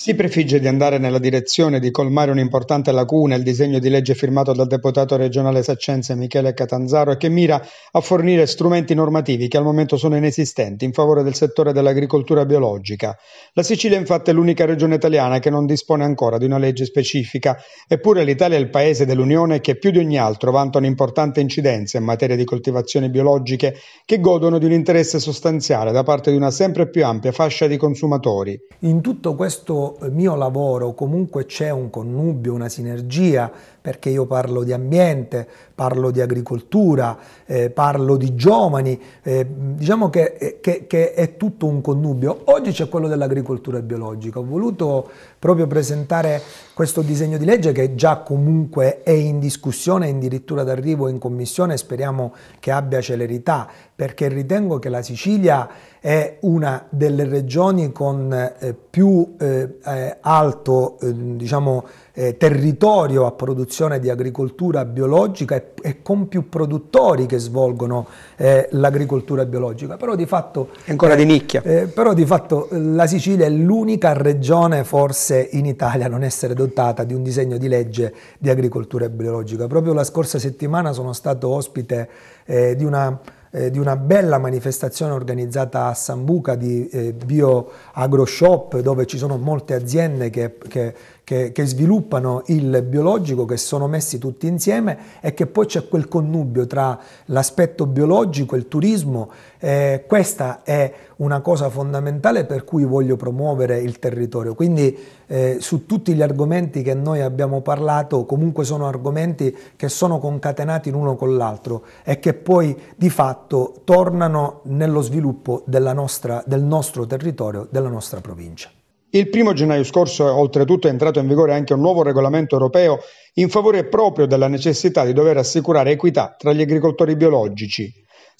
Si prefigge di andare nella direzione di colmare un'importante lacuna il disegno di legge firmato dal deputato regionale Saccenze Michele Catanzaro e che mira a fornire strumenti normativi che al momento sono inesistenti in favore del settore dell'agricoltura biologica. La Sicilia infatti è l'unica regione italiana che non dispone ancora di una legge specifica, eppure l'Italia è il paese dell'Unione che più di ogni altro vanta un'importante incidenza in materia di coltivazioni biologiche che godono di un interesse sostanziale da parte di una sempre più ampia fascia di consumatori. In tutto questo mio lavoro comunque c'è un connubio, una sinergia, perché io parlo di ambiente, parlo di agricoltura, eh, parlo di giovani, eh, diciamo che, che, che, è tutto un connubio. Oggi c'è quello dell'agricoltura biologica, ho voluto proprio presentare questo disegno di legge che già comunque è in discussione, è addirittura d'arrivo in commissione, speriamo che abbia celerità, perché ritengo che la Sicilia è una delle regioni con eh, più eh, eh, alto eh, diciamo, eh, territorio a produzione di agricoltura biologica e, e con più produttori che svolgono eh, l'agricoltura biologica. Però di fatto... È ancora di eh, nicchia. Eh, però di fatto la Sicilia è l'unica regione forse in Italia a non essere dotata di un disegno di legge di agricoltura biologica. Proprio la scorsa settimana sono stato ospite di una eh, di una bella manifestazione organizzata a Sambuca di eh, bioagroshop dove ci sono molte aziende che, che, che, che, sviluppano il biologico, che sono messi tutti insieme e che poi c'è quel connubio tra l'aspetto biologico e il turismo. Eh, questa è una cosa fondamentale per cui voglio promuovere il territorio. Quindi eh, su tutti gli argomenti che noi abbiamo parlato, comunque sono argomenti che sono concatenati l'uno con l'altro e che poi di fatto fatto tornano nello sviluppo nostra, del nostro territorio, della nostra provincia. Il primo gennaio scorso, oltretutto, è entrato in vigore anche un nuovo regolamento europeo in favore proprio della necessità di dover assicurare equità tra gli agricoltori biologici.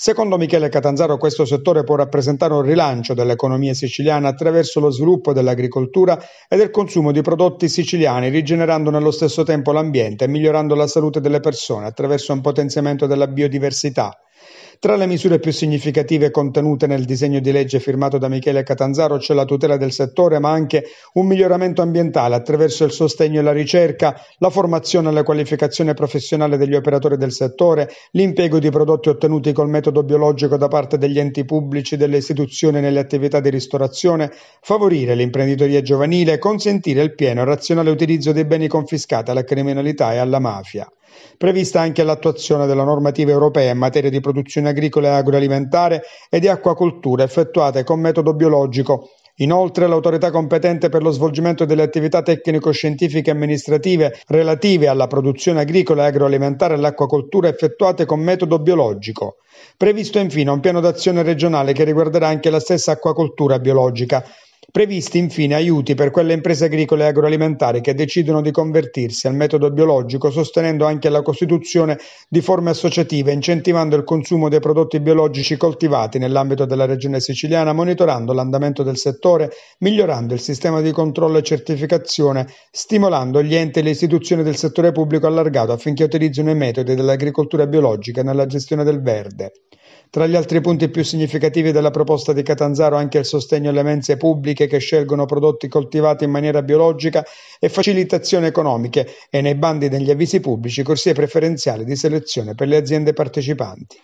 Secondo Michele Catanzaro questo settore può rappresentare un rilancio dell'economia siciliana attraverso lo sviluppo dell'agricoltura e del consumo di prodotti siciliani, rigenerando nello stesso tempo l'ambiente e migliorando la salute delle persone attraverso un potenziamento della biodiversità. Tra le misure più significative contenute nel disegno di legge firmato da Michele Catanzaro c'è la tutela del settore, ma anche un miglioramento ambientale attraverso il sostegno alla ricerca, la formazione e la qualificazione professionale degli operatori del settore, l'impiego di prodotti ottenuti col metodo biologico da parte degli enti pubblici, e delle istituzioni nelle attività di ristorazione, favorire l'imprenditoria giovanile, consentire il pieno e razionale utilizzo dei beni confiscati alla criminalità e alla mafia. Prevista anche l'attuazione della normativa europea in materia di produzione agricola e agroalimentare e di acquacoltura effettuate con metodo biologico Inoltre, l'autorità competente per lo svolgimento delle attività tecnico-scientifiche e amministrative relative alla produzione agricola e agroalimentare e all'acquacoltura effettuate con metodo biologico. Previsto infine un piano d'azione regionale che riguarderà anche la stessa acquacoltura biologica, Previsti infine aiuti per quelle imprese agricole e agroalimentari che decidono di convertirsi al metodo biologico sostenendo anche la costituzione di forme associative, incentivando il consumo dei prodotti biologici coltivati nell'ambito della regione siciliana, monitorando l'andamento del settore, migliorando il sistema di controllo e certificazione, stimolando gli enti e le istituzioni del settore pubblico allargato affinché utilizzino i metodi dell'agricoltura biologica nella gestione del verde. Tra gli altri punti più significativi della proposta di Catanzaro anche il sostegno alle mense pubbliche che scelgono prodotti coltivati in maniera biologica e facilitazioni economiche e nei bandi degli avvisi pubblici corsie preferenziali di selezione per le aziende partecipanti.